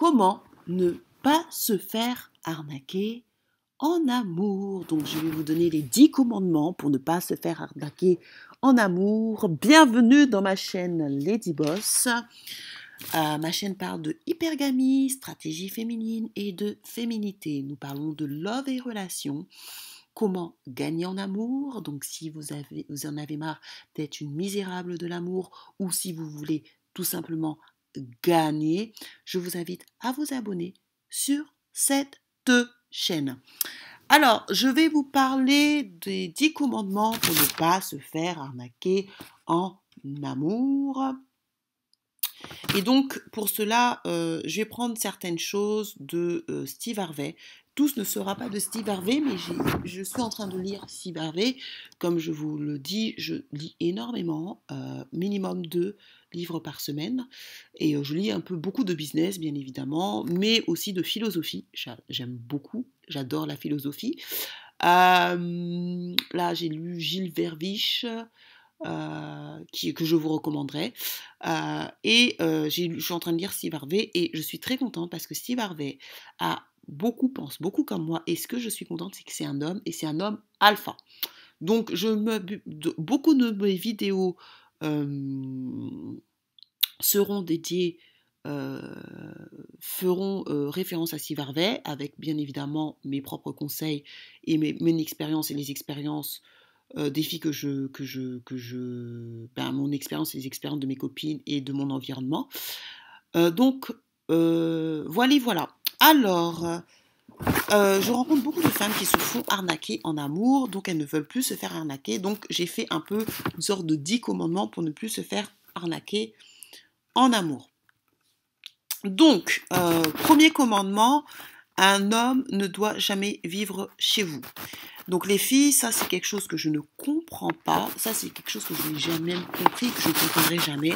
Comment ne pas se faire arnaquer en amour Donc je vais vous donner les 10 commandements pour ne pas se faire arnaquer en amour. Bienvenue dans ma chaîne Lady Boss. Euh, ma chaîne parle de hypergamie, stratégie féminine et de féminité. Nous parlons de love et relations comment gagner en amour. Donc si vous, avez, vous en avez marre d'être une misérable de l'amour ou si vous voulez tout simplement gagner, je vous invite à vous abonner sur cette chaîne. Alors, je vais vous parler des 10 commandements pour ne pas se faire arnaquer en amour. Et donc, pour cela, euh, je vais prendre certaines choses de euh, Steve Harvey, ne sera pas de Steve Harvey, mais je suis en train de lire Steve Harvey. Comme je vous le dis, je lis énormément, euh, minimum deux livres par semaine. Et euh, je lis un peu beaucoup de business, bien évidemment, mais aussi de philosophie. J'aime beaucoup, j'adore la philosophie. Euh, là, j'ai lu Gilles Verviche. Euh, qui, que je vous recommanderais. et euh, je suis en train de lire Steve Harvey et je suis très contente parce que Steve Harvey a beaucoup pensent, beaucoup comme moi, et ce que je suis contente, c'est que c'est un homme, et c'est un homme alpha. Donc, je me, beaucoup de mes vidéos euh, seront dédiées, euh, feront euh, référence à Sivarvet, avec bien évidemment mes propres conseils et mes, expériences et les expériences des filles que je, que je, que je, ben, mon expérience et les expériences de mes copines et de mon environnement. donc, voilà, voilà. Alors, euh, je rencontre beaucoup de femmes qui se font arnaquer en amour, donc elles ne veulent plus se faire arnaquer. Donc j'ai fait un peu une sorte de 10 commandements pour ne plus se faire arnaquer en amour. Donc, euh, premier commandement, un homme ne doit jamais vivre chez vous. Donc les filles, ça c'est quelque chose que je ne comprends pas. Ça c'est quelque chose que je n'ai jamais compris, que je ne comprendrai jamais.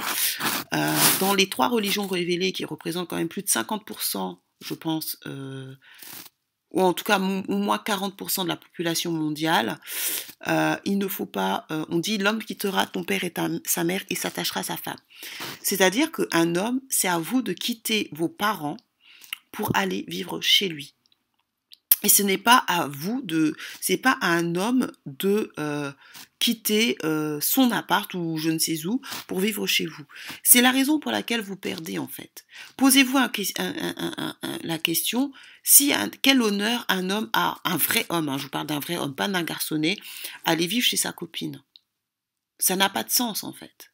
Euh, dans les trois religions révélées qui représentent quand même plus de 50% je pense, euh, ou en tout cas au moins 40% de la population mondiale. Euh, il ne faut pas, euh, on dit l'homme quittera ton père et sa mère et s'attachera à sa femme. C'est-à-dire qu'un homme, c'est à vous de quitter vos parents pour aller vivre chez lui. Et ce n'est pas à vous de, c'est pas à un homme de euh, quitter euh, son appart ou je ne sais où pour vivre chez vous. C'est la raison pour laquelle vous perdez en fait. Posez-vous la question si quel honneur un homme a, un vrai homme, hein, je vous parle d'un vrai homme, pas d'un garçonnet, aller vivre chez sa copine. Ça n'a pas de sens en fait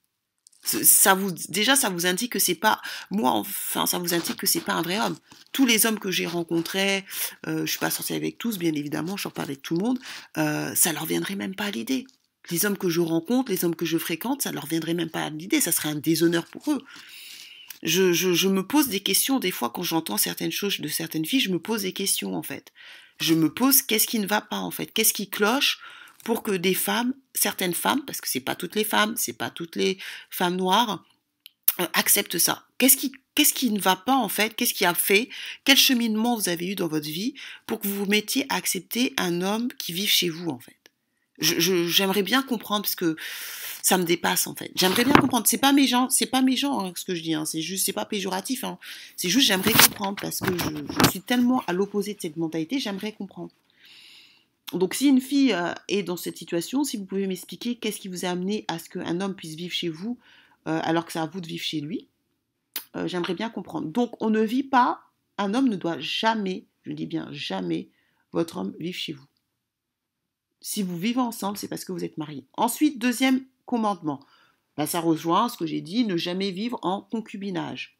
ça vous déjà ça vous indique que c'est pas moi enfin ça vous indique que c'est pas un vrai homme tous les hommes que j'ai rencontrés euh, je suis pas sortie avec tous bien évidemment je suis pas avec tout le monde ça euh, ça leur viendrait même pas à l'idée les hommes que je rencontre les hommes que je fréquente ça leur viendrait même pas à l'idée ça serait un déshonneur pour eux je, je me pose des questions des fois quand j'entends certaines choses de certaines filles je me pose des questions en fait je me pose qu'est-ce qui ne va pas en fait qu'est-ce qui cloche pour que des femmes, certaines femmes, parce que ce n'est pas toutes les femmes, ce n'est pas toutes les femmes noires, euh, acceptent ça. Qu'est-ce qui, qu'est-ce qui ne va pas en fait Qu'est-ce qui a fait Quel cheminement vous avez eu dans votre vie pour que vous vous mettiez à accepter un homme qui vive chez vous en fait J'aimerais bien comprendre parce que ça me dépasse en fait. J'aimerais bien comprendre. C'est pas mes gens, c'est pas mes hein, gens ce que je dis. Hein. C'est juste, c'est pas péjoratif. Hein. C'est juste, j'aimerais comprendre parce que je suis tellement à l'opposé de cette mentalité. J'aimerais comprendre. Donc si une fille euh, est dans cette situation, si vous pouvez m'expliquer qu'est-ce qui vous a amené à ce qu'un homme puisse vivre chez vous euh, alors que c'est à vous de vivre chez lui, euh, j'aimerais bien comprendre. Donc on ne vit pas, un homme ne doit jamais, je dis bien jamais, votre homme vivre chez vous. Si vous vivez ensemble, c'est parce que vous êtes mariés. Ensuite, deuxième commandement. Bah, ça rejoint ce que j'ai dit, ne jamais vivre en concubinage.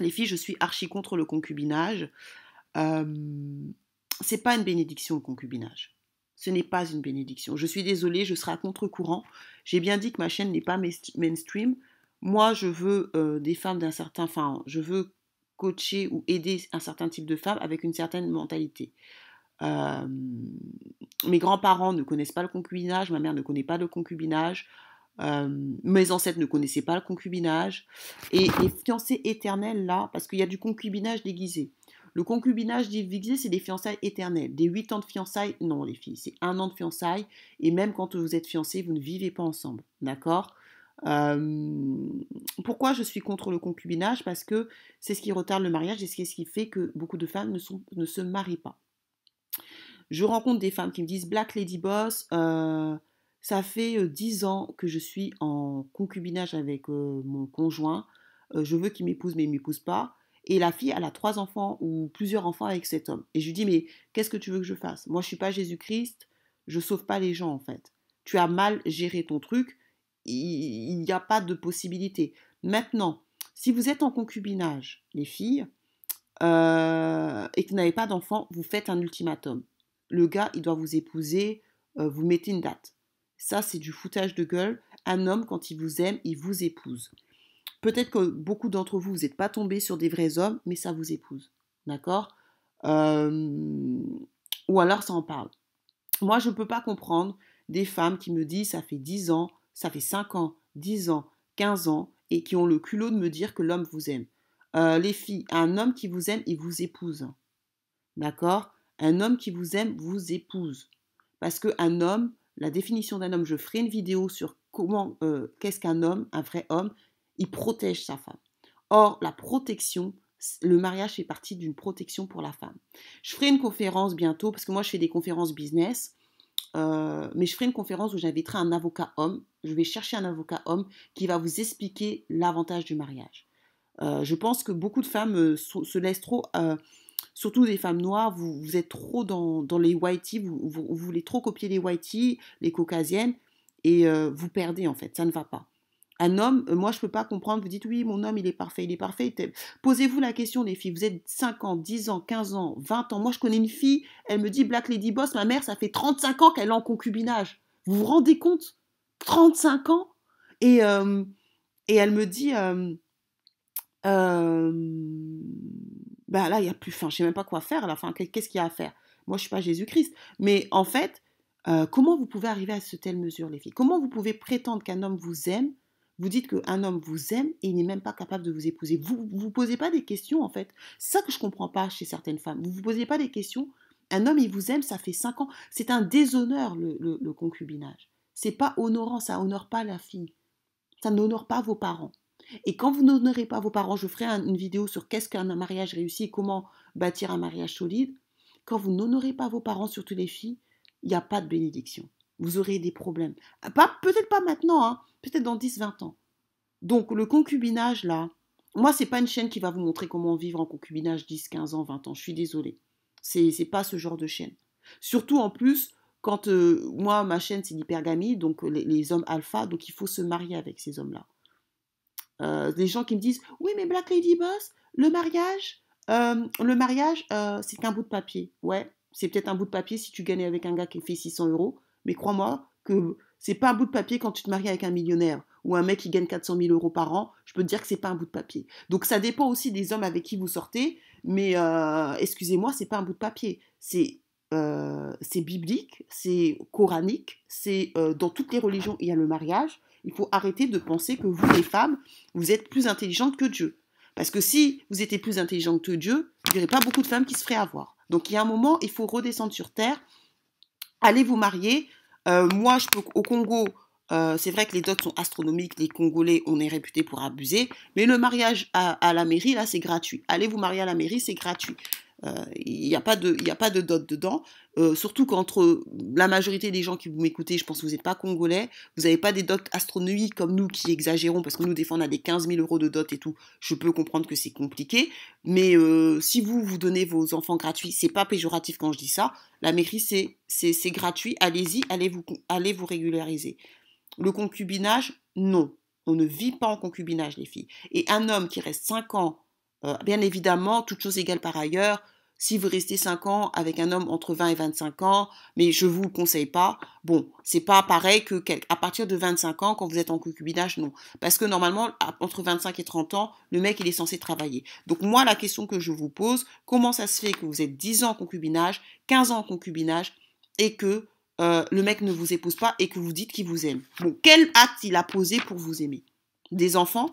Les filles, je suis archi contre le concubinage. Euh, c'est pas une bénédiction le concubinage. Ce n'est pas une bénédiction. Je suis désolée, je serai à contre-courant. J'ai bien dit que ma chaîne n'est pas mainstream. Moi, je veux euh, des femmes d'un certain, enfin, je veux coacher ou aider un certain type de femmes avec une certaine mentalité. Euh, mes grands-parents ne connaissent pas le concubinage, ma mère ne connaît pas le concubinage, euh, mes ancêtres ne connaissaient pas le concubinage. Et les fiancés là, parce qu'il y a du concubinage déguisé. Le concubinage dit c'est des fiançailles éternelles. Des 8 ans de fiançailles, non, les filles, c'est un an de fiançailles. Et même quand vous êtes fiancés, vous ne vivez pas ensemble. D'accord euh, pourquoi je suis contre le concubinage Parce que c'est ce qui retarde le mariage et c'est ce qui fait que beaucoup de femmes ne, se marient pas. Je rencontre des femmes qui me disent Black Lady Boss, euh, ça fait 10 euh, ans que je suis en concubinage avec mon conjoint, je veux qu'il m'épouse mais il ne m'épouse pas. Et la fille, elle a trois enfants ou plusieurs enfants avec cet homme. Et je lui dis, mais qu'est-ce que tu veux que je fasse Moi, je suis pas Jésus-Christ, je sauve pas les gens en fait. Tu as mal géré ton truc, il n'y a pas de possibilité. Maintenant, si vous êtes en concubinage, les filles, euh, et que vous n'avez pas d'enfants, vous faites un ultimatum. Le gars, il doit vous épouser, euh, vous mettez une date. Ça, c'est du foutage de gueule. Un homme, quand il vous aime, il vous épouse. Peut-être que beaucoup d'entre vous, vous n'êtes pas tombés sur des vrais hommes, mais ça vous épouse. D'accord euh, Ou alors ça en parle. Moi, je ne peux pas comprendre des femmes qui me disent ça fait 10 ans, ça fait 5 ans, 10 ans, 15 ans, et qui ont le culot de me dire que l'homme vous aime. Euh, les filles, un homme qui vous aime, il vous épouse. D'accord Un homme qui vous aime vous épouse. Parce qu'un homme, la définition d'un homme, je ferai une vidéo sur comment, euh, qu'est-ce qu'un homme, un vrai homme, il protège sa femme. Or, la protection, le mariage fait partie d'une protection pour la femme. Je ferai une conférence bientôt, parce que moi je fais des conférences business, euh, mais je ferai une conférence où j'inviterai un avocat homme. Je vais chercher un avocat homme qui va vous expliquer l'avantage du mariage. Euh, je pense que beaucoup de femmes euh, se laissent trop, surtout des femmes noires, vous, êtes trop dans, les whitey, vous, voulez trop copier les whitey, les caucasiennes, et vous perdez en fait, ça ne va pas. Un homme, euh, moi je ne peux pas comprendre, vous dites oui, mon homme il est parfait, il est parfait. Posez-vous la question les filles, vous êtes 5 ans, 10 ans, 15 ans, 20 ans. Moi je connais une fille, elle me dit Black Lady Boss, ma mère ça fait 35 ans qu'elle est en concubinage. Vous vous rendez compte 35 ans et, euh, et elle me dit euh, bah là il n'y a plus fin. je sais même pas quoi faire à la fin, qu'est-ce qu'il y a à faire Moi je ne suis pas Jésus-Christ, mais en fait, comment vous pouvez arriver à ce telle mesure les filles Comment vous pouvez prétendre qu'un homme vous aime vous dites qu'un homme vous aime et il n'est même pas capable de vous épouser. Vous ne vous posez pas des questions, en fait. ça que je ne comprends pas chez certaines femmes. Vous ne vous posez pas des questions. Un homme, il vous aime, ça fait cinq ans. C'est un déshonneur, le, le, le concubinage. C'est pas honorant, ça honore pas la fille. Ça n'honore pas vos parents. Et quand vous n'honorez pas vos parents, je ferai une vidéo sur qu'est-ce qu'un mariage réussi comment bâtir un mariage solide. Quand vous n'honorez pas vos parents, surtout les filles, il n'y a pas de bénédiction vous aurez des problèmes. Ah, pas, peut-être pas maintenant, hein, peut-être dans 10-20 ans. Donc le concubinage, là, moi, c'est pas une chaîne qui va vous montrer comment vivre en concubinage 10, 15 ans, 20 ans. Je suis désolée. C'est, n'est pas ce genre de chaîne. Surtout en plus, quand euh, moi, ma chaîne, c'est l'hypergamie, donc euh, les, hommes alpha, donc il faut se marier avec ces hommes-là. les euh, gens qui me disent Oui, mais Black Lady Boss, le mariage, le mariage, c'est qu'un bout de papier. Ouais, c'est peut-être un bout de papier si tu gagnais avec un gars qui fait 600 euros. Mais crois-moi que c'est pas un bout de papier quand tu te maries avec un millionnaire ou un mec qui gagne 400 000 euros par an. Je peux te dire que c'est pas un bout de papier. Donc ça dépend aussi des hommes avec qui vous sortez. Mais euh, excusez-moi, c'est pas un bout de papier. C'est euh, biblique, c'est coranique, c'est euh, dans toutes les religions il y a le mariage. Il faut arrêter de penser que vous les femmes vous êtes plus intelligentes que Dieu. Parce que si vous étiez plus intelligentes que Dieu, il n'y aurait pas beaucoup de femmes qui se feraient avoir. Donc il y a un moment, il faut redescendre sur terre, allez vous marier, euh, moi, je peux, au Congo, euh, c'est vrai que les dots sont astronomiques, les Congolais, on est réputé pour abuser, mais le mariage à la mairie, là, c'est gratuit. Allez vous marier à la mairie, c'est gratuit. Il n'y a, pas de, y a pas de dot dedans. Euh, surtout qu'entre la majorité des gens qui vous m'écoutez, je pense que vous n'êtes pas congolais, vous n'avez pas des dots astronomiques comme nous qui exagérons parce que nous on a des 15 000 euros de dot et tout. Je peux comprendre que c'est compliqué. Mais euh, si vous, vous donnez vos enfants gratuits, c'est pas péjoratif quand je dis ça. La mairie, c'est c'est gratuit, allez-y, allez vous, allez vous régulariser. Le concubinage, non. On ne vit pas en concubinage, les filles. Et un homme qui reste 5 ans bien évidemment, toutes choses égale par ailleurs, si vous restez 5 ans avec un homme entre 20 et 25 ans, mais je ne vous conseille pas. Bon, c'est pas pareil que à partir de 25 ans quand vous êtes en concubinage, non, parce que normalement entre 25 et 30 ans, le mec il est censé travailler. Donc moi la question que je vous pose, comment ça se fait que vous êtes 10 ans en concubinage, 15 ans en concubinage et que euh, le mec ne vous épouse pas et que vous dites qu'il vous aime. Bon, quel acte il a posé pour vous aimer Des enfants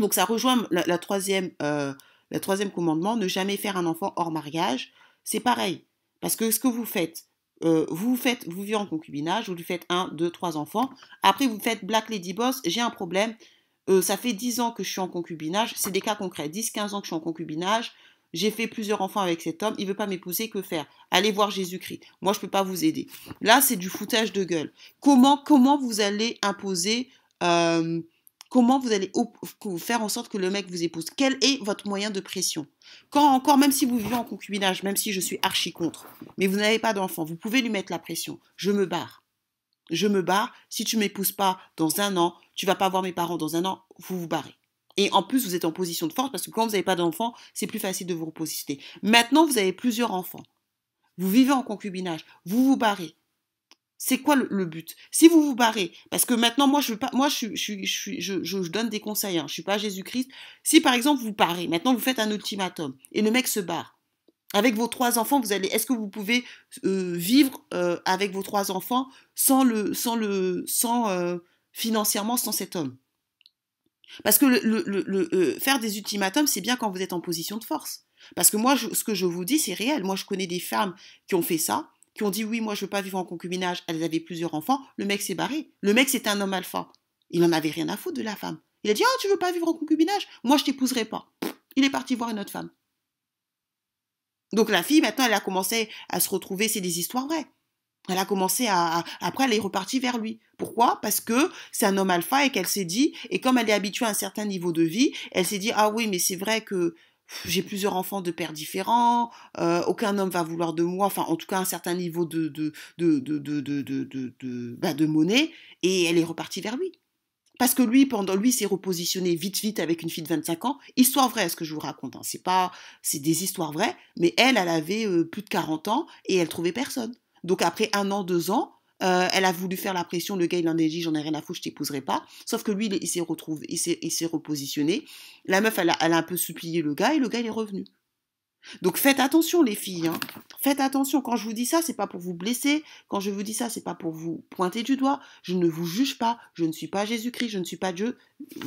donc ça rejoint la, troisième, euh, le troisième commandement, ne jamais faire un enfant hors mariage. C'est pareil, parce que ce que vous faites, euh, vous faites, vous vivez en concubinage, vous lui faites un, deux, trois enfants. Après, vous faites Black Lady Boss, j'ai un problème. Euh, ça fait 10 ans que je suis en concubinage, c'est des cas concrets, 10, 15 ans que je suis en concubinage, j'ai fait plusieurs enfants avec cet homme, il veut pas m'épouser, que faire Allez voir Jésus-Christ. Moi, je ne peux pas vous aider. Là, c'est du foutage de gueule. Comment, comment vous allez imposer Comment vous allez faire en sorte que le mec vous épouse Quel est votre moyen de pression Quand encore, même si vous vivez en concubinage, même si je suis archi contre, mais vous n'avez pas d'enfant, vous pouvez lui mettre la pression. Je me barre. Je me barre. Si tu m'épouses pas dans un an, tu vas pas voir mes parents dans un an, vous vous barrez. Et en plus, vous êtes en position de force parce que quand vous n'avez pas d'enfant, c'est plus facile de vous repositionner. Maintenant, vous avez plusieurs enfants. Vous vivez en concubinage. Vous vous barrez. C'est quoi le, but Si vous vous barrez, parce que maintenant, moi, je, veux pas, moi, je, je, je, je donne des conseils, hein. je ne suis pas Jésus-Christ. Si par exemple, vous barrez, maintenant, vous faites un ultimatum et le mec se barre. Avec vos trois enfants, vous allez. Est-ce que vous pouvez euh, vivre euh, avec vos trois enfants sans le, sans le, sans euh, financièrement sans cet homme Parce que le, faire des ultimatums, c'est bien quand vous êtes en position de force. Parce que moi, ce que je vous dis, c'est réel. Moi, je connais des femmes qui ont fait ça qui ont dit oui, moi je veux pas vivre en concubinage, elles avaient plusieurs enfants, le mec s'est barré. Le mec c'est un homme alpha. Il en avait rien à foutre de la femme. Il a dit, oh, tu veux pas vivre en concubinage Moi je t'épouserai pas. Il est parti voir une autre femme. Donc la fille, maintenant, elle a commencé à se retrouver, c'est des histoires vraies. Elle a commencé à, Après, elle est repartie vers lui. Pourquoi Parce que c'est un homme alpha et qu'elle s'est dit... Et comme elle est habituée à un certain niveau de vie, elle s'est dit, ah oui, mais c'est vrai que j'ai plusieurs enfants de pères différents, euh, aucun homme va vouloir de moi, enfin en tout cas un certain niveau de, bah, de, monnaie, et elle est repartie vers lui. Parce que lui, pendant lui, s'est repositionné vite, vite avec une fille de 25 ans. Histoire vraie, ce que je vous raconte. Hein. C'est pas, c'est des histoires vraies. Mais elle, elle avait euh, plus de 40 ans et elle trouvait personne. Donc après un an, deux ans, euh, elle a voulu faire la pression, le gars il en a dit j'en ai rien à foutre, je t'épouserai pas. Sauf que lui il, s'est retrouvé, il s'est repositionné. La meuf elle a, un peu supplié le gars et le gars est revenu. Donc faites attention les filles. Hein. Faites attention, quand je vous dis ça, c'est pas pour vous blesser, quand je vous dis ça, c'est pas pour vous pointer du doigt, je ne vous juge pas, je ne suis pas Jésus-Christ, je ne suis pas Dieu,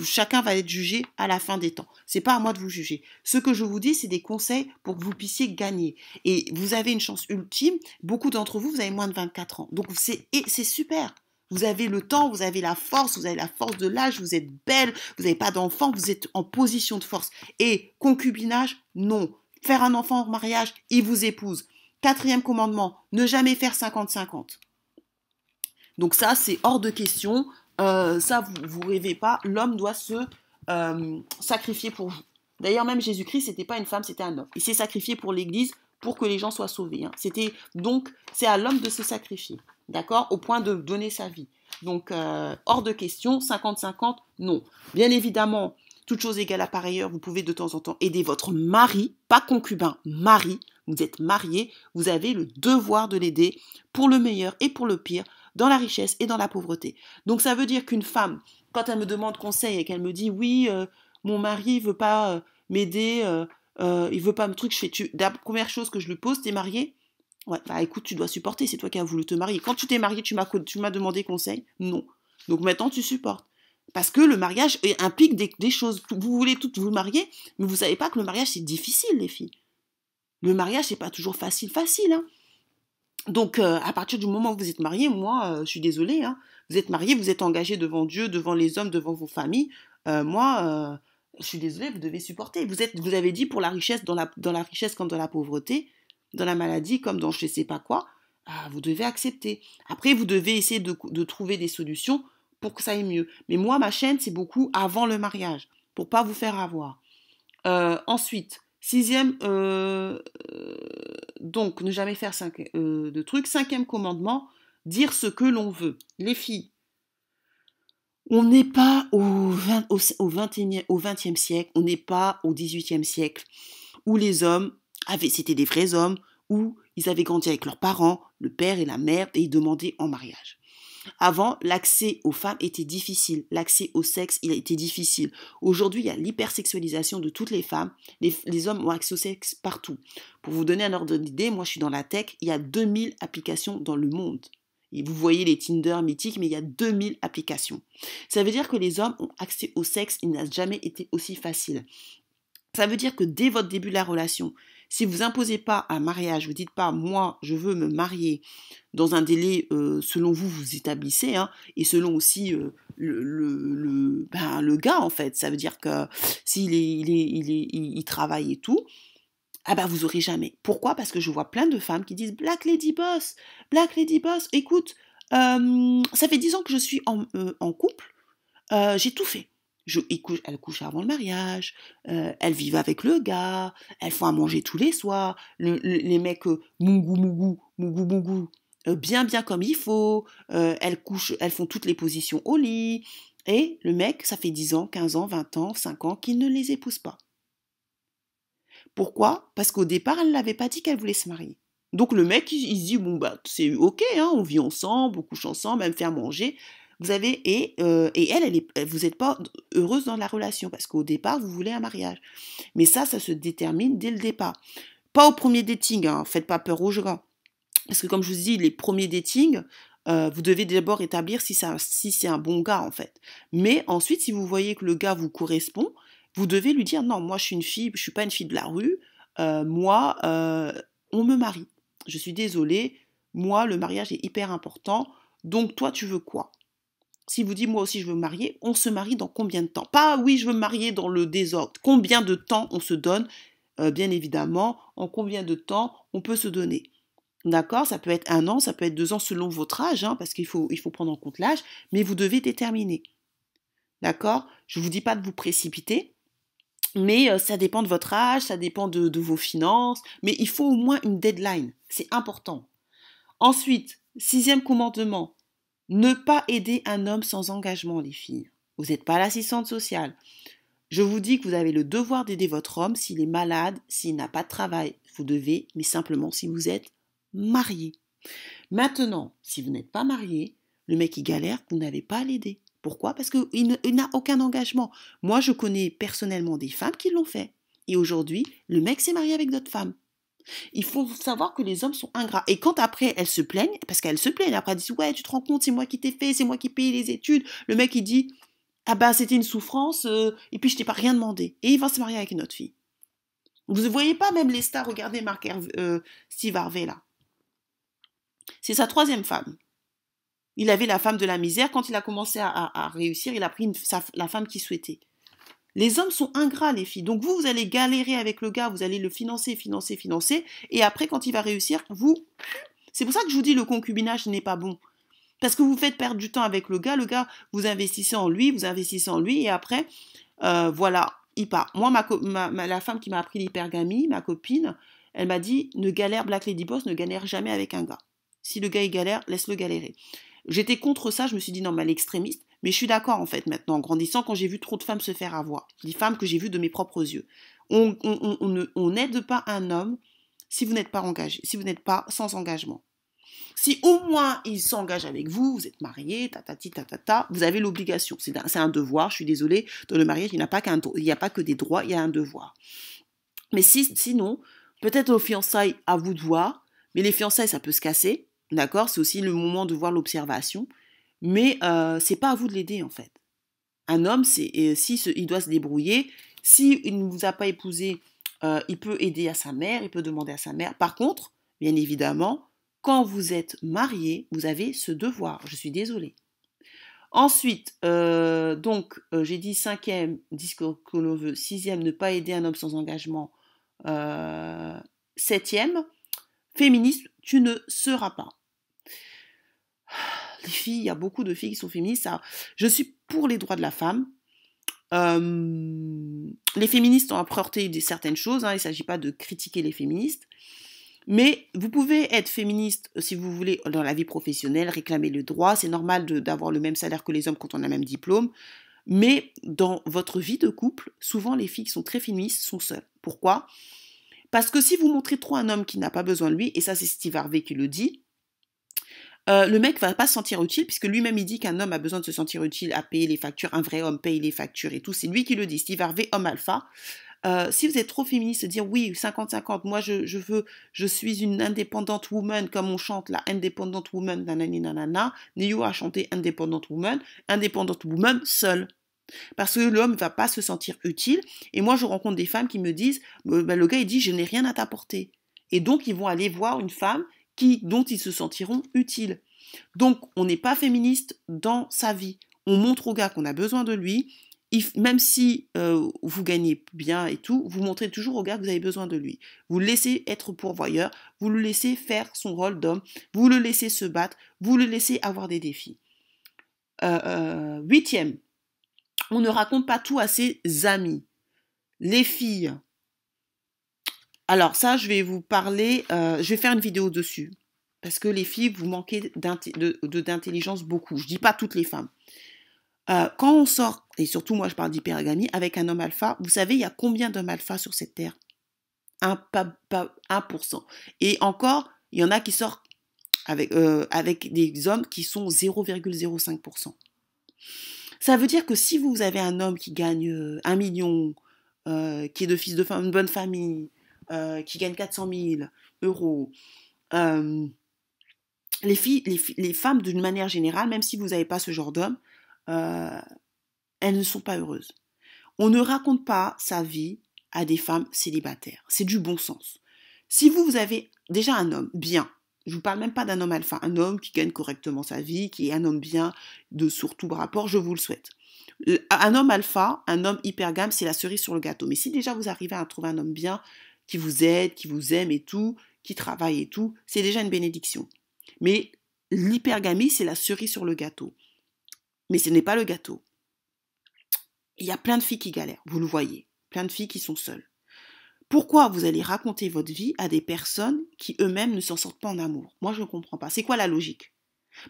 chacun va être jugé à la fin des temps. C'est pas à moi de vous juger. Ce que je vous dis, c'est des conseils pour que vous puissiez gagner. Et vous avez une chance ultime, beaucoup d'entre vous, vous avez moins de 24 ans. Donc c'est super. Vous avez le temps, vous avez la force, vous avez la force de l'âge, vous êtes belle, vous n'avez pas d'enfant, vous êtes en position de force. Et concubinage, non. Faire un enfant en mariage, il vous épouse. Quatrième commandement, ne jamais faire 50-50. Donc ça, c'est hors de question. Euh, ça, vous ne rêvez pas. L'homme doit se euh, sacrifier pour vous. D'ailleurs, même Jésus-Christ, n'était pas une femme, c'était un homme. Il s'est sacrifié pour l'Église pour que les gens soient sauvés. Hein. C'était donc c'est à l'homme de se sacrifier, d'accord, au point de donner sa vie. Donc euh, hors de question, 50-50, non. Bien évidemment, toute chose égale à par ailleurs, vous pouvez de temps en temps aider votre mari, pas concubin, mari. Vous êtes marié, vous avez le devoir de l'aider pour le meilleur et pour le pire, dans la richesse et dans la pauvreté. Donc ça veut dire qu'une femme, quand elle me demande conseil et qu'elle me dit oui, euh, mon mari veut pas euh, m'aider, il euh, il veut pas me truc, tu... la première chose que je lui pose, t'es marié Ouais, bah écoute, tu dois supporter, c'est toi qui as voulu te marier. Quand tu t'es marié, tu m'as demandé conseil Non. Donc maintenant, tu supportes. Parce que le mariage euh, implique des, choses. Vous voulez toutes vous marier, mais vous savez pas que le mariage c'est difficile, les filles. Le mariage c'est pas toujours facile, facile. Hein. Donc euh, à partir du moment où vous êtes marié, moi euh, je suis désolée, hein. vous êtes marié, vous êtes engagé devant Dieu, devant les hommes, devant vos familles. moi je suis désolée, vous devez supporter. Vous êtes, vous avez dit pour la richesse, dans la, dans la richesse comme dans la pauvreté, dans la maladie comme dans je ne sais pas quoi, ah, vous devez accepter. Après vous devez essayer de, de trouver des solutions pour que ça aille mieux. Mais moi, ma chaîne, c'est beaucoup avant le mariage, pour pas vous faire avoir. Euh, ensuite, sixième, euh, euh, donc ne jamais faire de trucs. Cinquième commandement, dire ce que l'on veut. Les filles, on n'est pas au, 20, au, e au siècle, on n'est pas au 18e siècle, où les hommes avaient, c'était des vrais hommes, où ils avaient grandi avec leurs parents, le père et la mère, et ils demandaient en mariage. Avant, l'accès aux femmes était difficile, l'accès au sexe, il a été difficile. Aujourd'hui, il y a l'hypersexualisation de toutes les femmes. Les, hommes ont accès au sexe partout. Pour vous donner un ordre d'idée, moi je suis dans la tech, il y a 2000 applications dans le monde. Et vous voyez les Tinder mythiques, mais il y a 2000 applications. Ça veut dire que les hommes ont accès au sexe, il n'a jamais été aussi facile. Ça veut dire que dès votre début de la relation, si vous imposez pas un mariage, vous dites pas moi je veux me marier dans un délai euh, selon vous vous établissez hein, et selon aussi euh, le, ben, le, gars en fait. Ça veut dire que s'il est, il, est, il, est, il travaille et tout, ah ben, vous aurez jamais. Pourquoi Parce que je vois plein de femmes qui disent Black Lady Boss, Black Lady Boss, écoute, euh, ça fait dix ans que je suis en couple, j'ai tout fait. Je, elle couche avant le mariage, euh, elle vivent avec le gars, elles font à manger tous les soirs, les mecs euh, mougou mougou, mougou mougou, euh, bien bien comme il faut, elles couche. elles font toutes les positions au lit, et le mec, ça fait 10 ans, 15 ans, 20 ans, 5 ans qu'il ne les épouse pas. Pourquoi Parce qu'au départ, elle ne l'avait pas dit qu'elle voulait se marier. Donc le mec, il, se dit, bon, bah, c'est ok, hein, on vit ensemble, on couche ensemble, même faire manger, vous avez et, euh, elle, euh, vous n'êtes pas heureuse dans la relation parce qu'au départ vous voulez un mariage. Mais ça, ça se détermine dès le départ. Pas au premier dating, hein, faites pas peur aux gens. Parce que comme je vous dis, les premiers datings, euh, vous devez d'abord établir si c'est un, un bon gars en fait. Mais ensuite, si vous voyez que le gars vous correspond, vous devez lui dire non, moi je suis une fille, je suis pas une fille de la rue. moi, on me marie. Je suis désolée. Moi, le mariage est hyper important. Donc toi, tu veux quoi si vous dites moi aussi je veux me marier, on se marie dans combien de temps Pas oui je veux me marier dans le désordre, combien de temps on se donne, euh, bien évidemment, en combien de temps on peut se donner. D'accord Ça peut être un an, ça peut être deux ans selon votre âge, hein, parce qu'il faut, il faut prendre en compte l'âge, mais vous devez déterminer. D'accord Je ne vous dis pas de vous précipiter, mais euh, ça dépend de votre âge, ça dépend de vos finances, mais il faut au moins une deadline. C'est important. Ensuite, sixième commandement, ne pas aider un homme sans engagement, les filles. Vous n'êtes pas l'assistante sociale. Je vous dis que vous avez le devoir d'aider votre homme s'il est malade, s'il n'a pas de travail. Vous devez, mais simplement si vous êtes marié. Maintenant, si vous n'êtes pas marié, le mec il galère, vous n'avez pas à l'aider. Pourquoi Parce qu'il n'a aucun engagement. Moi, je connais personnellement des femmes qui l'ont fait. Et aujourd'hui, le mec s'est marié avec d'autres femmes. Il faut savoir que les hommes sont ingrats. Et quand après elles se plaignent, parce qu'elles se plaignent, après elles disent Ouais, tu te rends compte, c'est moi qui t'ai fait, c'est moi qui paye les études. Le mec il dit Ah bah c'était une souffrance, euh, et puis je t'ai pas rien demandé. Et il va se marier avec une autre fille. Vous ne voyez pas même les stars, regardez euh, Steve Harvey là. C'est sa troisième femme. Il avait la femme de la misère. Quand il a commencé à, réussir, il a pris la femme qu'il souhaitait. Les hommes sont ingrats, les filles. Donc vous, vous allez galérer avec le gars, vous allez le financer, financer, financer. Et après, quand il va réussir, vous... C'est pour ça que je vous dis, le concubinage n'est pas bon. Parce que vous faites perdre du temps avec le gars, le gars, vous investissez en lui, vous investissez en lui, et après, euh, voilà, il part. Moi, la femme qui m'a appris l'hypergamie, ma copine, elle m'a dit, ne galère, Black Lady Boss, ne galère jamais avec un gars. Si le gars, il galère, laisse-le galérer. J'étais contre ça, je me suis dit, non, mais l'extrémiste. Mais je suis d'accord en fait maintenant, en grandissant, quand j'ai vu trop de femmes se faire avoir, des femmes que j'ai vues de mes propres yeux. On, on, on, n'aide pas un homme si vous n'êtes pas engagé, si vous n'êtes pas sans engagement. Si au moins il s'engage avec vous, vous êtes marié, tatati, tatata, ta, ta, vous avez l'obligation. C'est un, devoir, je suis désolée, dans le mariage, il n'y a, pas qu'un, il n'y a pas que des droits, il y a un devoir. Mais sinon, peut-être aux fiançailles, à vous de voir, mais les fiançailles, ça peut se casser, d'accord C'est aussi le moment de voir l'observation mais c'est pas à vous de l'aider en fait. Un homme, si il doit se débrouiller, si il ne vous a pas épousé, il peut aider à sa mère, il peut demander à sa mère. Par contre, bien évidemment, quand vous êtes marié, vous avez ce devoir. Je suis désolée. Ensuite, donc j'ai dit cinquième, discours que l'on veut. Sixième, ne pas aider un homme sans engagement. septième, féministe, tu ne seras pas les filles, il y a beaucoup de filles qui sont féministes. je suis pour les droits de la femme. Euh, les féministes ont apporté certaines choses, hein. il ne s'agit pas de critiquer les féministes. Mais vous pouvez être féministe euh, si vous voulez dans la vie professionnelle, réclamer le droit, c'est normal d'avoir le même salaire que les hommes quand on a le même diplôme. Mais dans votre vie de couple, souvent les filles qui sont très féministes sont seules. Pourquoi Parce que si vous montrez trop un homme qui n'a pas besoin de lui, et ça c'est Steve Harvey qui le dit, euh, le mec va pas se sentir utile puisque lui-même il dit qu'un homme a besoin de se sentir utile à payer les factures, un vrai homme paye les factures et tout, c'est lui qui le dit, Steve Harvey, homme alpha. Euh, si vous êtes trop féministe, dire oui, 50-50, moi je, veux, je suis une indépendante woman, comme on chante la indépendante woman, nanani nanana, Neo a chanté indépendante woman, indépendante woman seule. Parce que l'homme ne va pas se sentir utile. Et moi, je rencontre des femmes qui me disent, bah, le gars, il dit, je n'ai rien à t'apporter. Et donc, ils vont aller voir une femme dont ils se sentiront utiles. Donc on n'est pas féministe dans sa vie. On montre au gars qu'on a besoin de lui, même si euh, vous gagnez bien et tout, vous montrez toujours au gars que vous avez besoin de lui. Vous le laissez être pourvoyeur, vous le laissez faire son rôle d'homme, vous le laissez se battre, vous le laissez avoir des défis. Euh, euh, huitième, on ne raconte pas tout à ses amis. Les filles, alors ça, je vais vous parler, euh, je vais faire une vidéo dessus. Parce que les filles, vous manquez d'intelligence beaucoup. Je ne dis pas toutes les femmes. Euh, quand on sort, et surtout moi je parle d'hypergamie, avec un homme alpha, vous savez, il y a combien d'hommes alpha sur cette terre un, 1%. Et encore, il y en a qui sortent avec, euh, des hommes qui sont 0,05%. Ça veut dire que si vous avez un homme qui gagne un million, qui est de fils de femme, une bonne famille, euh, qui gagnent 400 000 euros, euh, les, filles, les, femmes, d'une manière générale, même si vous n'avez pas ce genre d'homme, euh, elles ne sont pas heureuses. On ne raconte pas sa vie à des femmes célibataires. C'est du bon sens. Si vous, vous avez déjà un homme bien, je ne vous parle même pas d'un homme alpha, un homme qui gagne correctement sa vie, qui est un homme bien de surtout rapport, je vous le souhaite. Un homme alpha, un homme hyper gamme, c'est la cerise sur le gâteau. Mais si déjà vous arrivez à trouver un homme bien, qui vous aide, qui vous aime et tout, qui travaille et tout, c'est déjà une bénédiction. Mais l'hypergamie, c'est la cerise sur le gâteau. Mais ce n'est pas le gâteau. Il y a plein de filles qui galèrent, vous le voyez, plein de filles qui sont seules. Pourquoi vous allez raconter votre vie à des personnes qui eux-mêmes ne s'en sortent pas en amour Moi, je ne comprends pas. C'est quoi la logique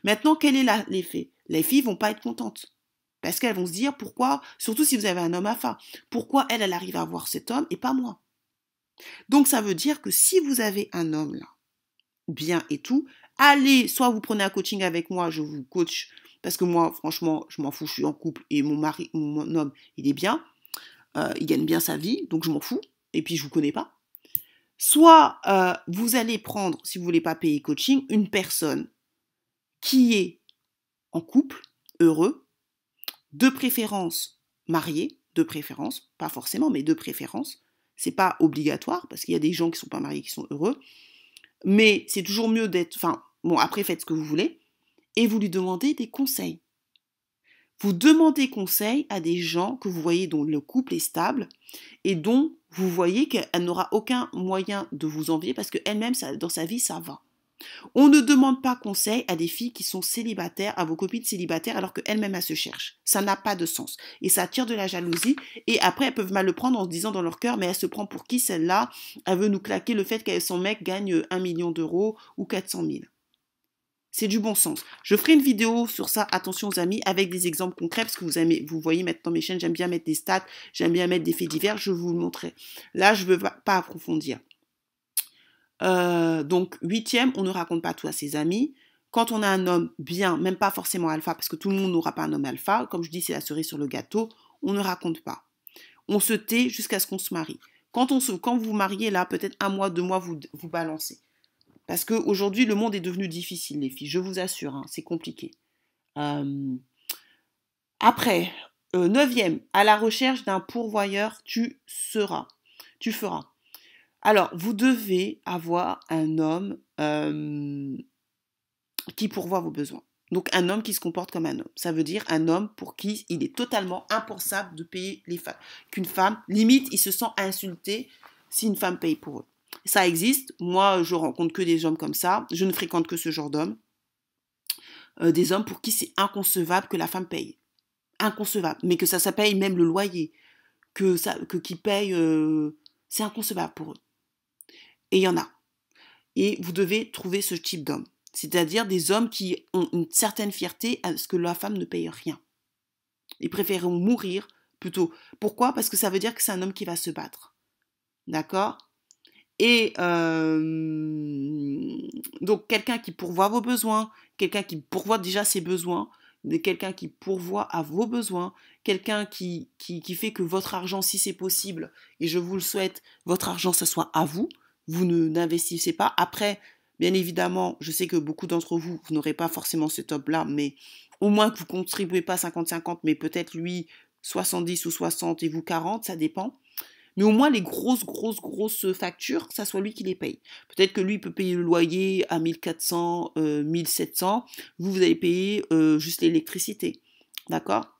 Maintenant, quel est l'effet Les filles vont pas être contentes. Parce qu'elles vont se dire pourquoi, surtout si vous avez un homme à faim, pourquoi elle, elle arrive à avoir cet homme et pas moi donc ça veut dire que si vous avez un homme là, bien et tout, allez, soit vous prenez un coaching avec moi, je vous coach, parce que moi, franchement, je m'en fous, je suis en couple et mon mari, mon homme, il est bien, euh, il gagne bien sa vie, donc je m'en fous, et puis je vous connais pas. Soit euh, vous allez prendre, si vous voulez pas payer coaching, une personne qui est en couple, heureux, de préférence marié, de préférence, pas forcément, mais de préférence, n'est pas obligatoire, parce qu'il y a des gens qui sont pas mariés qui sont heureux. Mais c'est toujours mieux d'être. Enfin, bon, après, faites ce que vous voulez. Et vous lui demandez des conseils. Vous demandez conseil à des gens que vous voyez dont le couple est stable et dont vous voyez qu'elle n'aura aucun moyen de vous envier parce qu'elle-même, dans sa vie, ça va. On ne demande pas conseil à des filles qui sont célibataires, à vos copines célibataires, alors qu'elles-mêmes, elles se cherchent. Ça n'a pas de sens. Et ça attire de la jalousie. Et après, elles peuvent mal le prendre en se disant dans leur cœur, mais elle se prend pour qui celle-là Elle veut nous claquer le fait qu'elle son mec gagne 1 million d'euros ou 400 000. C'est du bon sens. Je ferai une vidéo sur ça, attention aux amis, avec des exemples concrets, parce que vous aimez, vous voyez maintenant mes chaînes, j'aime bien mettre des stats, j'aime bien mettre des faits divers, je vous le montrerai. Là, je ne veux pas approfondir. Euh, donc, huitième, on ne raconte pas tout à ses amis. Quand on a un homme bien, même pas forcément alpha, parce que tout le monde n'aura pas un homme alpha, comme je dis, c'est la cerise sur le gâteau, on ne raconte pas. On se tait jusqu'à ce qu'on se marie. Quand, on quand vous vous mariez, là, peut-être un mois, deux mois, vous, vous balancez. Parce qu'aujourd'hui, le monde est devenu difficile, les filles, je vous assure, hein, c'est compliqué. Euh, après, euh, neuvième, à la recherche d'un pourvoyeur, tu seras, tu feras. Alors, vous devez avoir un homme qui pourvoit vos besoins. Donc, un homme qui se comporte comme un homme. Ça veut dire un homme pour qui il est totalement impensable de payer les femmes. Qu'une femme, limite, il se sent insulté si une femme paye pour eux. Ça existe. Moi, je rencontre que des hommes comme ça. Je ne fréquente que ce genre d'hommes. Euh, des hommes pour qui c'est inconcevable que la femme paye. Inconcevable. Mais que ça, ça paye même le loyer. Que, ça, que qui paye, euh, c'est inconcevable pour eux et il y en a. Et vous devez trouver ce type d'homme. C'est-à-dire des hommes qui ont une certaine fierté à ce que la femme ne paye rien. Ils préfèrent mourir plutôt. Pourquoi Parce que ça veut dire que c'est un homme qui va se battre. D'accord Et euh, donc quelqu'un qui pourvoit vos besoins, quelqu'un qui pourvoit déjà ses besoins, quelqu'un qui pourvoit à vos besoins, quelqu'un qui, qui, qui fait que votre argent, si c'est possible, et je vous le souhaite, votre argent, ce soit à vous, vous n'investissez pas. Après, bien évidemment, je sais que beaucoup d'entre vous, vous n'aurez pas forcément ce top-là, mais au moins que vous contribuez pas 50-50, mais peut-être lui 70 ou 60 et vous 40, ça dépend. Mais au moins les grosses, grosses, grosses factures, ça soit lui qui les paye. Peut-être que lui peut payer le loyer à 1400, 1700. Euh, vous, vous allez payer euh, juste l'électricité. D'accord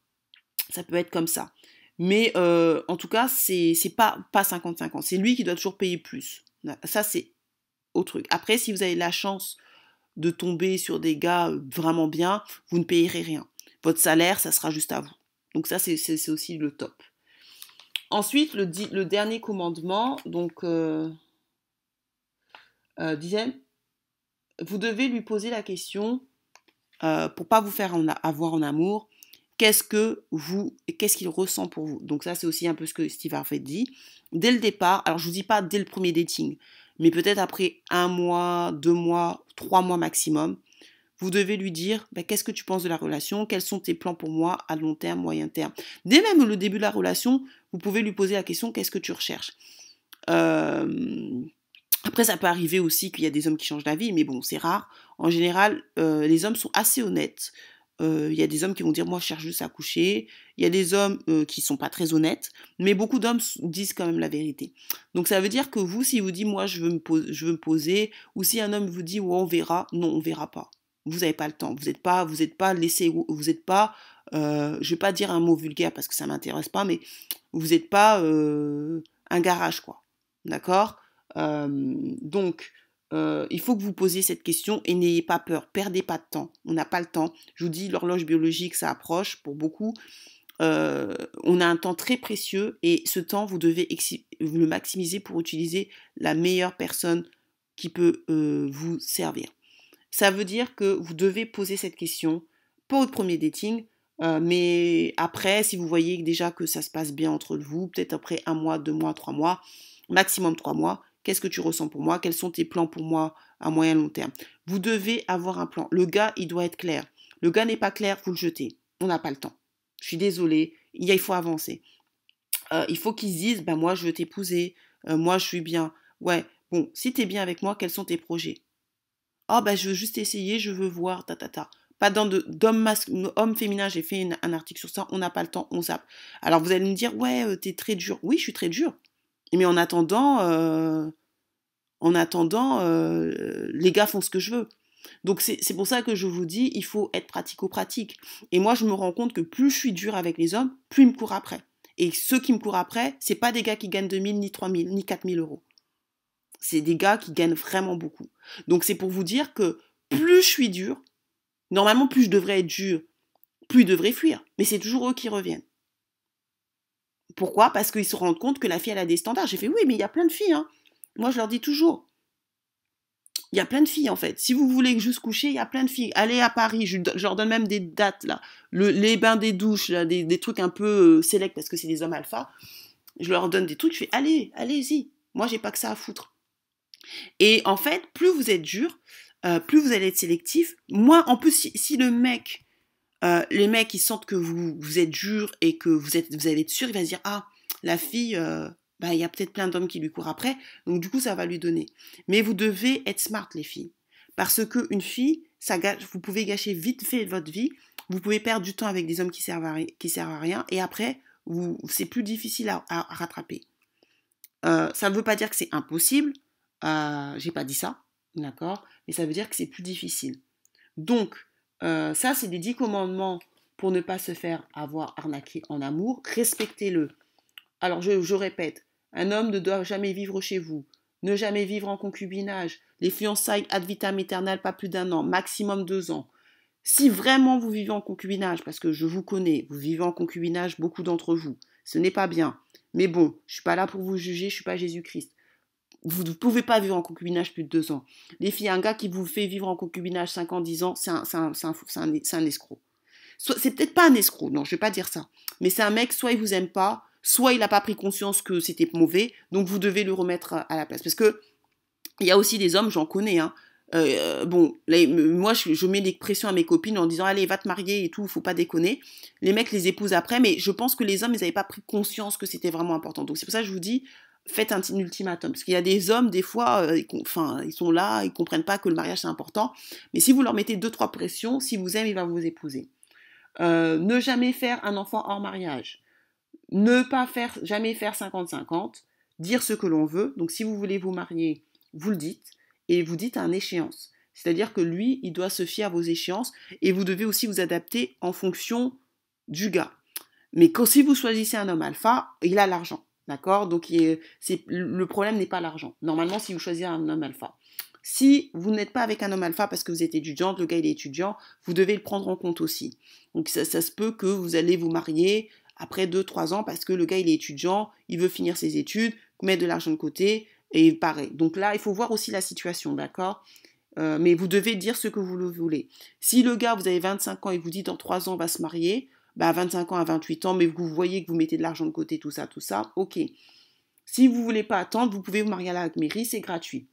Ça peut être comme ça. Mais euh, en tout cas, c'est pas 50-50. c'est lui qui doit toujours payer plus. Bah, ça, c'est au truc. Après, si vous avez la chance de tomber sur des gars euh, vraiment bien, vous ne payerez rien. Votre salaire, ça sera juste à vous. Donc ça, c'est aussi le top. Ensuite, le, dernier commandement, donc euh, euh vous devez lui poser la question, pour euh, pour pas vous faire avoir en amour, qu'est-ce que vous, qu'est-ce qu'il ressent pour vous. Donc ça, c'est aussi un peu ce que Steve Harvey dit. Dès le départ, alors je vous dis pas dès le premier dating, mais peut-être après un mois, deux mois, trois mois maximum, vous devez lui dire bah, qu'est-ce que tu penses de la relation, quels sont tes plans pour moi à long terme, moyen terme. Dès même le début de la relation, vous pouvez lui poser la question qu'est-ce que tu recherches. Euh, après, ça peut arriver aussi qu'il y a des hommes qui changent d'avis, mais bon, c'est rare. En général, euh, les hommes sont assez honnêtes il y a des hommes qui vont dire moi je cherche juste à coucher. Il y a des hommes qui sont pas très honnêtes, mais beaucoup d'hommes disent quand même la vérité. Donc ça veut dire que vous, si vous dites moi je veux me, je veux me poser, ou si un homme vous dit on verra, non on verra pas. Vous n'avez pas le temps. Vous n'êtes pas, vous êtes pas laissé, vous n'êtes pas, je vais pas dire un mot vulgaire parce que ça m'intéresse pas, mais vous n'êtes pas un garage quoi, d'accord. donc euh, il faut que vous posiez cette question et n'ayez pas peur, perdez pas de temps. On n'a pas le temps. Je vous dis, l'horloge biologique, ça approche pour beaucoup. Euh, on a un temps très précieux et ce temps, vous devez le maximiser pour utiliser la meilleure personne qui peut euh, vous servir. Ça veut dire que vous devez poser cette question, pas au premier dating, mais après, si vous voyez déjà que ça se passe bien entre vous, peut-être après un mois, deux mois, trois mois, maximum trois mois, Qu'est-ce que tu ressens pour moi Quels sont tes plans pour moi à moyen long terme Vous devez avoir un plan. Le gars, il doit être clair. Le gars n'est pas clair, vous le jetez. On n'a pas le temps. Je suis désolée. Il faut avancer. Euh, il faut qu'ils disent, ben moi je veux t'épouser, euh, moi je suis bien. Ouais, bon, si t'es bien avec moi, quels sont tes projets oh, ben, je veux juste essayer, je veux voir, ta ta Pas d'homme homme féminin, j'ai fait un article sur ça, on n'a pas le temps, on zappe. Alors vous allez me dire, ouais, euh, t'es très dur. Oui, je suis très dur mais en attendant, euh, en attendant, euh, les gars font ce que je veux. Donc c'est pour ça que je vous dis, il faut être pratico-pratique. Et moi, je me rends compte que plus je suis dure avec les hommes, plus ils me courent après. Et ceux qui me courent après, c'est pas des gars qui gagnent 2000, ni 3000, ni 4000 euros. C'est des gars qui gagnent vraiment beaucoup. Donc c'est pour vous dire que plus je suis dure, normalement plus je devrais être dure, plus ils devraient fuir. Mais c'est toujours eux qui reviennent. Pourquoi Parce qu'ils se rendent compte que la fille, elle a des standards. J'ai fait, oui, mais il y a plein de filles. Hein. Moi, je leur dis toujours, il y a plein de filles en fait. Si vous voulez juste coucher, il y a plein de filles. Allez à Paris, je, leur donne même des dates là. les bains des douches, là, des, trucs un peu euh, sélects parce que c'est des hommes alpha. Je leur donne des trucs, je fais allez, allez-y. Moi, j'ai pas que ça à foutre. Et en fait, plus vous êtes dur, euh, plus vous allez être sélectif. Moi, en plus, si le mec euh, les mecs, ils sentent que vous, vous êtes dur et que vous, êtes, vous allez être sûr, Ils vont se dire, ah, la fille, euh, bah, il y a peut-être plein d'hommes qui lui courent après, donc du coup, ça va lui donner. Mais vous devez être smart, les filles. Parce que une fille, ça vous pouvez gâcher vite fait votre vie, vous pouvez perdre du temps avec des hommes qui servent à, qui servent à rien, et après, c'est plus difficile à, rattraper. Euh, ça ne veut pas dire que c'est impossible, j'ai pas dit ça, d'accord, mais ça veut dire que c'est plus difficile. Donc, euh, ça, c'est des dix commandements pour ne pas se faire avoir arnaqué en amour. Respectez-le. Alors, je, répète, un homme ne doit jamais vivre chez vous, ne jamais vivre en concubinage, les fiançailles ad vitam aeternal pas plus d'un an, maximum deux ans. Si vraiment vous vivez en concubinage, parce que je vous connais, vous vivez en concubinage beaucoup d'entre vous, ce n'est pas bien. Mais bon, je ne suis pas là pour vous juger, je ne suis pas Jésus-Christ vous ne pouvez pas vivre en concubinage plus de deux ans. Les filles, un gars qui vous fait vivre en concubinage 5 ans, 10 ans, c'est un, escroc. C'est peut-être pas un escroc, non, je ne vais pas dire ça. Mais c'est un mec, soit il vous aime pas, soit il n'a pas pris conscience que c'était mauvais, donc vous devez le remettre à la place. Parce que il y a aussi des hommes, j'en connais, hein, euh, bon, moi, je, mets des pressions à mes copines en disant, allez, va te marier et tout, faut pas déconner. Les mecs les épousent après, mais je pense que les hommes, ils n'avaient pas pris conscience que c'était vraiment important. Donc, c'est pour ça que je vous dis, faites un ultimatum. Parce qu'il y a des hommes, des fois, euh, ils, ils sont là, ils comprennent pas que le mariage c'est important. Mais si vous leur mettez deux, trois pressions, si vous aime, il va vous épouser. Euh, ne jamais faire un enfant hors mariage. Ne pas faire, jamais faire 50-50. Dire ce que l'on veut. Donc si vous voulez vous marier, vous le dites. Et vous dites un échéance. C'est-à-dire que lui, il doit se fier à vos échéances. Et vous devez aussi vous adapter en fonction du gars. Mais quand, si vous choisissez un homme alpha, il a l'argent. D'accord Donc le problème n'est pas l'argent. Normalement, si vous choisissez un homme alpha. Si vous n'êtes pas avec un homme alpha parce que vous êtes étudiant, le gars il est étudiant, vous devez le prendre en compte aussi. Donc ça, se peut que vous allez vous marier après 2-3 ans parce que le gars il est étudiant, il veut finir ses études, mettre de l'argent de côté et pareil. Donc là, il faut voir aussi la situation, d'accord euh, Mais vous devez dire ce que vous voulez. Si le gars, vous avez 25 ans et vous dit dans 3 ans on va se marier, 25 bah, ans, à 28 ans, mais vous voyez que vous mettez de l'argent de côté, tout ça, tout ça, ok. Si vous ne voulez pas attendre, vous pouvez vous marier à la mairie, c'est gratuit.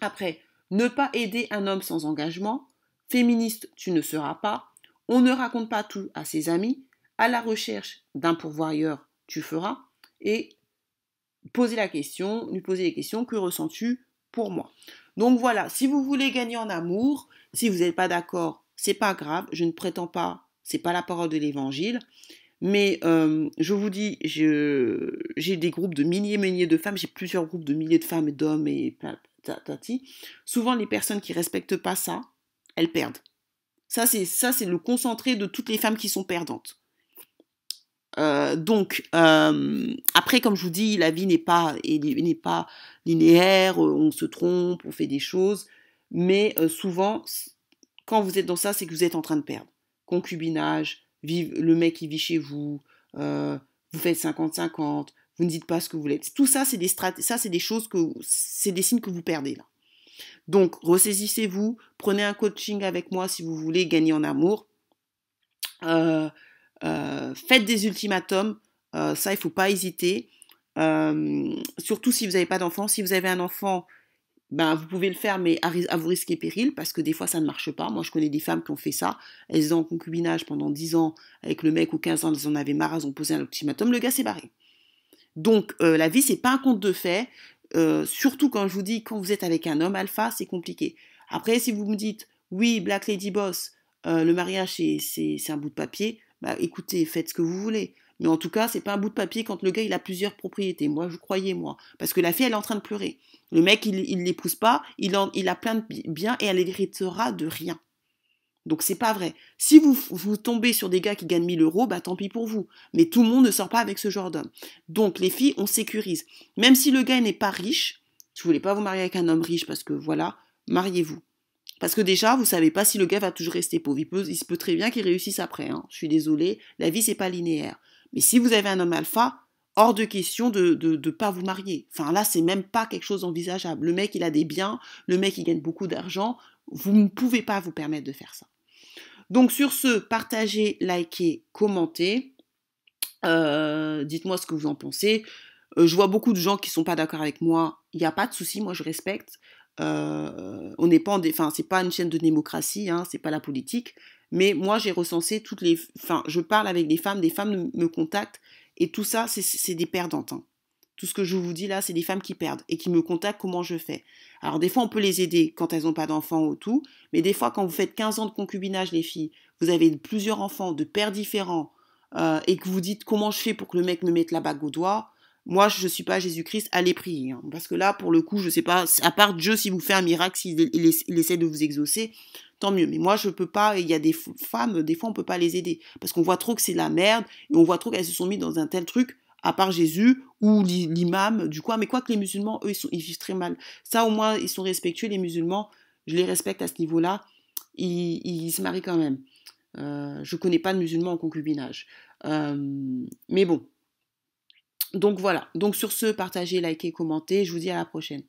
Après, ne pas aider un homme sans engagement, féministe, tu ne seras pas, on ne raconte pas tout à ses amis, à la recherche d'un pourvoyeur, tu feras, et poser la question, lui poser les questions, que ressens-tu pour moi Donc voilà, si vous voulez gagner en amour, si vous n'êtes pas d'accord, c'est pas grave, je ne prétends pas c'est pas la parole de l'évangile. Mais euh, je vous dis, j'ai des groupes de milliers, et milliers de femmes, j'ai plusieurs groupes de milliers de femmes et d'hommes et tati. Souvent, les personnes qui respectent pas ça, elles perdent. Ça, c'est ça, c'est le concentré de toutes les femmes qui sont perdantes. Euh, donc euh, après, comme je vous dis, la vie n'est pas n'est pas linéaire. On se trompe, on fait des choses, mais souvent, quand vous êtes dans ça, c'est que vous êtes en train de perdre concubinage, vive, le mec qui vit chez vous, euh, vous faites 50-50, vous ne dites pas ce que vous voulez. Tout ça, c'est des ça, c'est des choses que, c'est des signes que vous perdez là. Donc, ressaisissez-vous, prenez un coaching avec moi si vous voulez gagner en amour. Euh, euh, faites des ultimatums, ça, il ne faut pas hésiter. surtout si vous n'avez pas d'enfant. Si vous avez un enfant, ben, vous pouvez le faire, mais à, vous risquer péril, parce que des fois, ça ne marche pas. Moi, je connais des femmes qui ont fait ça. Elles ont en concubinage pendant 10 ans avec le mec ou 15 ans, elles en avaient marre, elles ont posé un ultimatum, le gars s'est barré. Donc, euh, la vie, c'est pas un conte de fait. Euh, surtout quand je vous dis, quand vous êtes avec un homme alpha, c'est compliqué. Après, si vous me dites, oui, Black Lady Boss, euh, le mariage, c'est un bout de papier, bah écoutez, faites ce que vous voulez. Mais en tout cas, c'est pas un bout de papier quand le gars il a plusieurs propriétés. Moi, je croyais moi, parce que la fille elle est en train de pleurer. Le mec il ne l'épouse pas, il il a plein de biens et elle héritera de rien. Donc c'est pas vrai. Si vous, vous tombez sur des gars qui gagnent 1000 euros, bah tant pis pour vous. Mais tout le monde ne sort pas avec ce genre d'homme. Donc les filles, on sécurise. Même si le gars n'est pas riche, je voulez pas vous marier avec un homme riche parce que voilà, mariez-vous. Parce que déjà, vous savez pas si le gars va toujours rester pauvre. Il, se peut très bien qu'il réussisse après. Hein. Je suis désolée, la vie c'est pas linéaire. Mais si vous avez un homme alpha, hors de question de ne pas vous marier. Enfin là, c'est même pas quelque chose d'envisageable. Le mec, il a des biens, le mec, il gagne beaucoup d'argent. Vous ne pouvez pas vous permettre de faire ça. Donc sur ce, partagez, likez, commentez. Euh, dites-moi ce que vous en pensez. Euh, je vois beaucoup de gens qui ne sont pas d'accord avec moi. Il n'y a pas de souci, moi je respecte. Euh, on n'est pas en enfin c'est pas une chaîne de démocratie, hein, c'est pas la politique. Mais moi j'ai recensé toutes les, enfin je parle avec des femmes, des femmes me contactent et tout ça c'est des perdantes. Hein. Tout ce que je vous dis là, c'est des femmes qui perdent et qui me contactent comment je fais. Alors des fois, on peut les aider quand elles n'ont pas d'enfants ou tout, mais des fois, quand vous faites 15 ans de concubinage, les filles, vous avez plusieurs enfants de pères différents euh, et que vous dites comment je fais pour que le mec me mette la bague au doigt, moi je suis pas Jésus-Christ, allez prier. Hein. parce que là, pour le coup, je sais pas, à part Dieu, s'il vous fait un miracle, s'il essaie de vous exaucer, tant mieux. Mais moi, je peux pas, il y a des femmes, des fois, on peut pas les aider. Parce qu'on voit trop que c'est la merde, et on voit trop qu'elles se sont mises dans un tel truc, à part Jésus, ou l'imam, du coup. Mais quoi que les musulmans, eux, ils, sont, vivent très mal. Ça, au moins, ils sont respectueux, les musulmans, je les respecte à ce niveau-là. Ils, se marient quand même. Euh, je connais pas de musulmans en concubinage. Euh, mais bon, donc voilà, donc sur ce, partagez, likez, commentez, je vous dis à la prochaine.